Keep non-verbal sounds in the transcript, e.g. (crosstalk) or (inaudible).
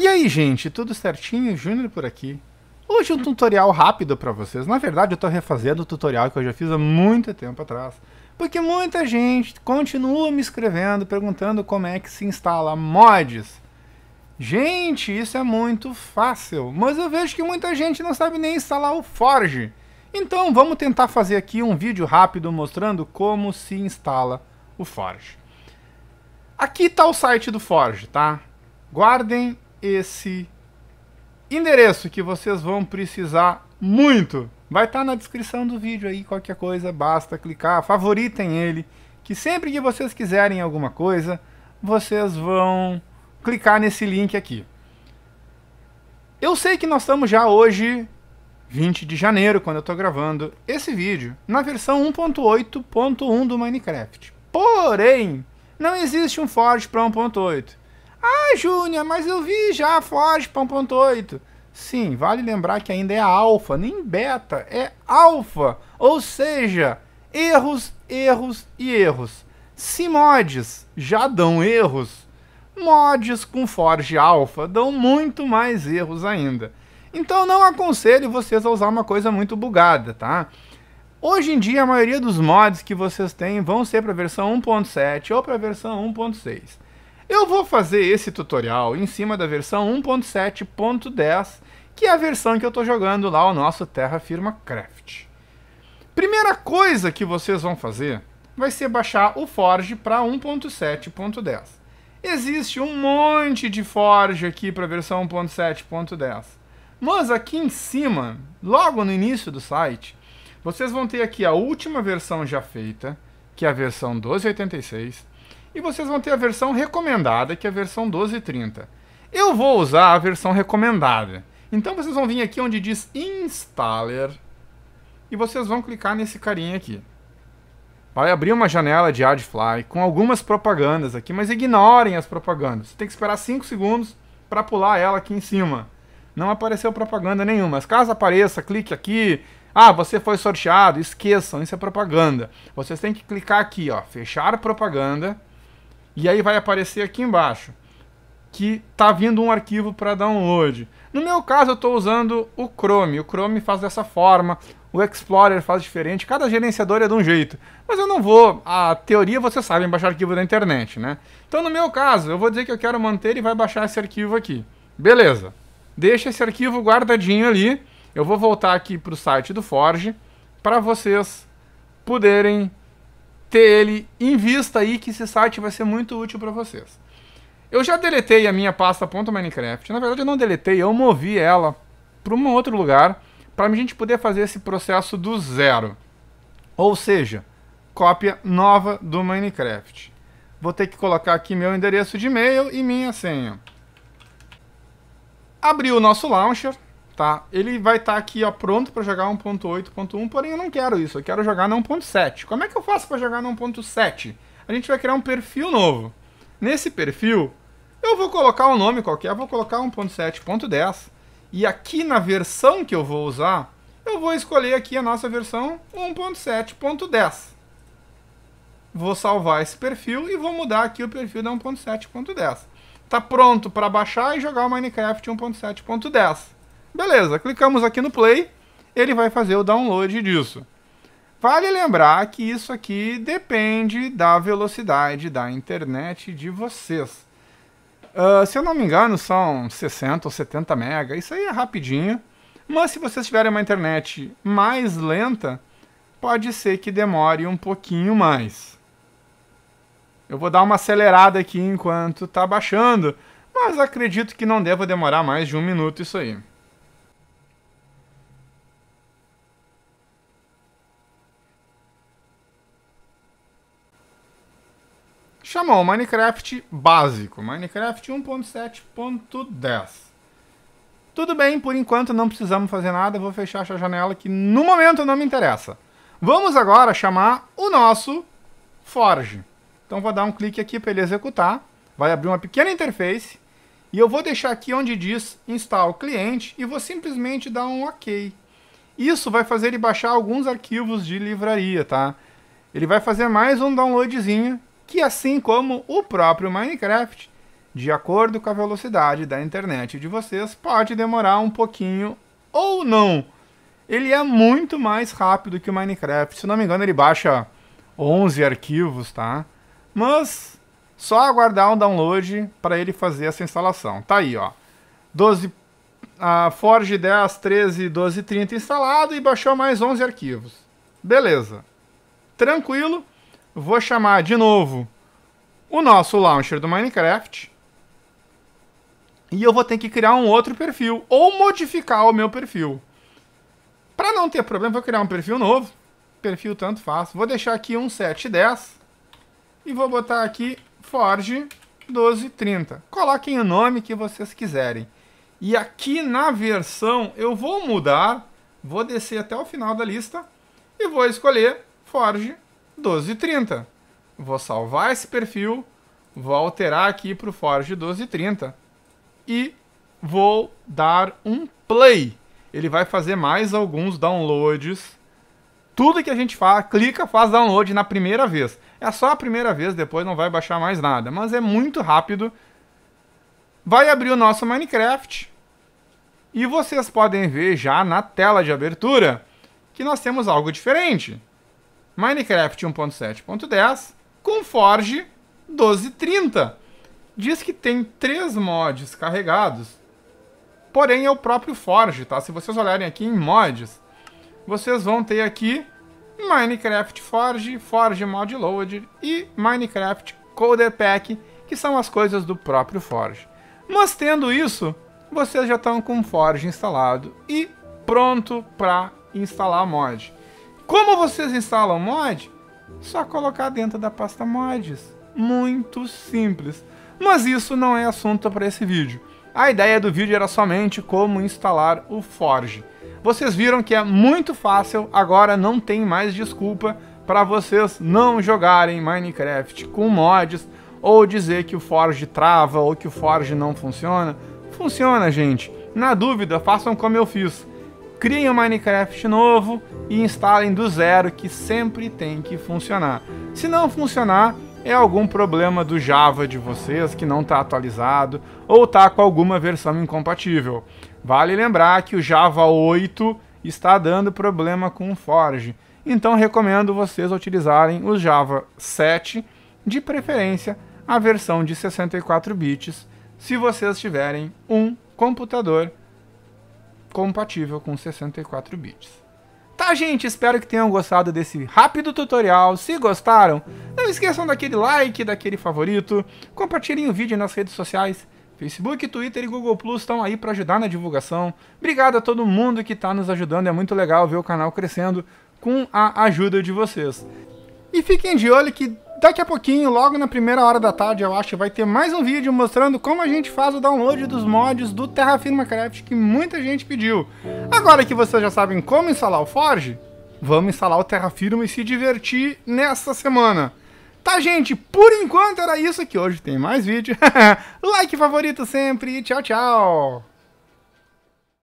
E aí, gente, tudo certinho? Júnior por aqui. Hoje um tutorial rápido para vocês. Na verdade, eu estou refazendo o tutorial que eu já fiz há muito tempo atrás. Porque muita gente continua me escrevendo, perguntando como é que se instala mods. Gente, isso é muito fácil, mas eu vejo que muita gente não sabe nem instalar o Forge. Então vamos tentar fazer aqui um vídeo rápido mostrando como se instala o Forge. Aqui está o site do Forge, tá? Guardem esse endereço que vocês vão precisar muito. Vai estar tá na descrição do vídeo aí, qualquer coisa, basta clicar, favoritem ele, que sempre que vocês quiserem alguma coisa, vocês vão clicar nesse link aqui. Eu sei que nós estamos já hoje, 20 de janeiro, quando eu estou gravando esse vídeo, na versão 1.8.1 do Minecraft. Porém, não existe um Forge para 1.8. Ah, Júnior, mas eu vi já a Forge 1.8. Sim, vale lembrar que ainda é alfa, nem beta, é alfa. Ou seja, erros, erros e erros. Se mods já dão erros, mods com Forge alfa dão muito mais erros ainda. Então não aconselho vocês a usar uma coisa muito bugada, tá? Hoje em dia a maioria dos mods que vocês têm vão ser para a versão 1.7 ou para a versão 1.6. Eu vou fazer esse tutorial em cima da versão 1.7.10, que é a versão que eu estou jogando lá o nosso Terra Firma Craft. Primeira coisa que vocês vão fazer vai ser baixar o Forge para 1.7.10. Existe um monte de Forge aqui para a versão 1.7.10. Mas aqui em cima, logo no início do site, vocês vão ter aqui a última versão já feita, que é a versão 1286, e vocês vão ter a versão recomendada, que é a versão 1230. Eu vou usar a versão recomendada. Então vocês vão vir aqui onde diz Installer e vocês vão clicar nesse carinha aqui. Vai abrir uma janela de AdFly com algumas propagandas aqui, mas ignorem as propagandas. Você tem que esperar 5 segundos para pular ela aqui em cima. Não apareceu propaganda nenhuma, mas caso apareça, clique aqui. Ah, você foi sorteado, esqueçam, isso é propaganda. Vocês têm que clicar aqui, ó, fechar propaganda e aí vai aparecer aqui embaixo que tá vindo um arquivo para download. No meu caso, eu estou usando o Chrome. O Chrome faz dessa forma, o Explorer faz diferente, cada gerenciador é de um jeito. Mas eu não vou. A teoria você sabe, é baixar arquivo da internet, né? Então, no meu caso, eu vou dizer que eu quero manter e vai baixar esse arquivo aqui. Beleza. Deixa esse arquivo guardadinho ali. Eu vou voltar aqui para o site do Forge para vocês poderem ter ele em vista aí que esse site vai ser muito útil para vocês. Eu já deletei a minha pasta ponto .minecraft. Na verdade, eu não deletei, eu movi ela para um outro lugar para a gente poder fazer esse processo do zero. Ou seja, cópia nova do Minecraft. Vou ter que colocar aqui meu endereço de e-mail e minha senha. Abri o nosso launcher tá? Ele vai estar tá aqui, ó, pronto para jogar 1.8.1, porém eu não quero isso, eu quero jogar na 1.7. Como é que eu faço para jogar na 1.7? A gente vai criar um perfil novo. Nesse perfil, eu vou colocar um nome qualquer, vou colocar 1.7.10, e aqui na versão que eu vou usar, eu vou escolher aqui a nossa versão 1.7.10. Vou salvar esse perfil e vou mudar aqui o perfil da 1.7.10. Tá pronto para baixar e jogar o Minecraft 1.7.10. Beleza, clicamos aqui no play, ele vai fazer o download disso. Vale lembrar que isso aqui depende da velocidade da internet de vocês. Uh, se eu não me engano, são 60 ou 70 MB, isso aí é rapidinho. Mas se vocês tiverem uma internet mais lenta, pode ser que demore um pouquinho mais. Eu vou dar uma acelerada aqui enquanto está baixando, mas acredito que não deva demorar mais de um minuto isso aí. chamou Minecraft básico, Minecraft 1.7.10. Tudo bem, por enquanto não precisamos fazer nada, vou fechar essa janela que no momento não me interessa. Vamos agora chamar o nosso Forge. Então vou dar um clique aqui para ele executar, vai abrir uma pequena interface e eu vou deixar aqui onde diz install cliente e vou simplesmente dar um ok. Isso vai fazer ele baixar alguns arquivos de livraria, tá? Ele vai fazer mais um downloadzinho que assim como o próprio Minecraft, de acordo com a velocidade da internet de vocês, pode demorar um pouquinho ou não. Ele é muito mais rápido que o Minecraft. Se não me engano, ele baixa 11 arquivos, tá? Mas só aguardar um download para ele fazer essa instalação. Tá aí, ó. 12 a Forge 10 13 12 30 instalado e baixou mais 11 arquivos. Beleza. Tranquilo vou chamar de novo o nosso launcher do Minecraft. E eu vou ter que criar um outro perfil ou modificar o meu perfil. Para não ter problema, vou criar um perfil novo. Perfil tanto faz. Vou deixar aqui um 710 e vou botar aqui Forge 1230. Coloquem o nome que vocês quiserem. E aqui na versão eu vou mudar, vou descer até o final da lista e vou escolher Forge 30. Vou salvar esse perfil, vou alterar aqui para o Forge 30 e vou dar um play. Ele vai fazer mais alguns downloads. Tudo que a gente faz, clica, faz download na primeira vez. É só a primeira vez, depois não vai baixar mais nada, mas é muito rápido. Vai abrir o nosso Minecraft e vocês podem ver já na tela de abertura que nós temos algo diferente. Minecraft 1.7.10 com Forge 1230. Diz que tem três mods carregados, porém é o próprio Forge, tá? Se vocês olharem aqui em mods, vocês vão ter aqui Minecraft Forge, Forge Mod Load e Minecraft Coder Pack, que são as coisas do próprio Forge. Mas tendo isso, vocês já estão com o Forge instalado e pronto para instalar mod. Como vocês instalam mod? Só colocar dentro da pasta mods. Muito simples. Mas isso não é assunto para esse vídeo. A ideia do vídeo era somente como instalar o Forge. Vocês viram que é muito fácil, agora não tem mais desculpa para vocês não jogarem Minecraft com mods ou dizer que o Forge trava ou que o Forge não funciona. Funciona, gente. Na dúvida, façam como eu fiz criem um Minecraft novo e instalem do zero, que sempre tem que funcionar. Se não funcionar, é algum problema do Java de vocês que não está atualizado ou está com alguma versão incompatível. Vale lembrar que o Java 8 está dando problema com o Forge, então recomendo vocês utilizarem o Java 7, de preferência a versão de 64 bits, se vocês tiverem um computador compatível com 64 bits. Tá, gente? Espero que tenham gostado desse rápido tutorial. Se gostaram, não esqueçam daquele like, daquele favorito. Compartilhem o vídeo nas redes sociais. Facebook, Twitter e Google Plus estão aí para ajudar na divulgação. Obrigado a todo mundo que está nos ajudando. É muito legal ver o canal crescendo com a ajuda de vocês. E fiquem de olho que daqui a pouquinho, logo na primeira hora da tarde, eu acho, vai ter mais um vídeo mostrando como a gente faz o download dos mods do Terra Firma Craft que muita gente pediu. Agora que vocês já sabem como instalar o Forge, vamos instalar o Terra Firma e se divertir nessa semana. Tá, gente? Por enquanto era isso que hoje tem mais vídeo. (laughs) like favorito sempre e tchau, tchau!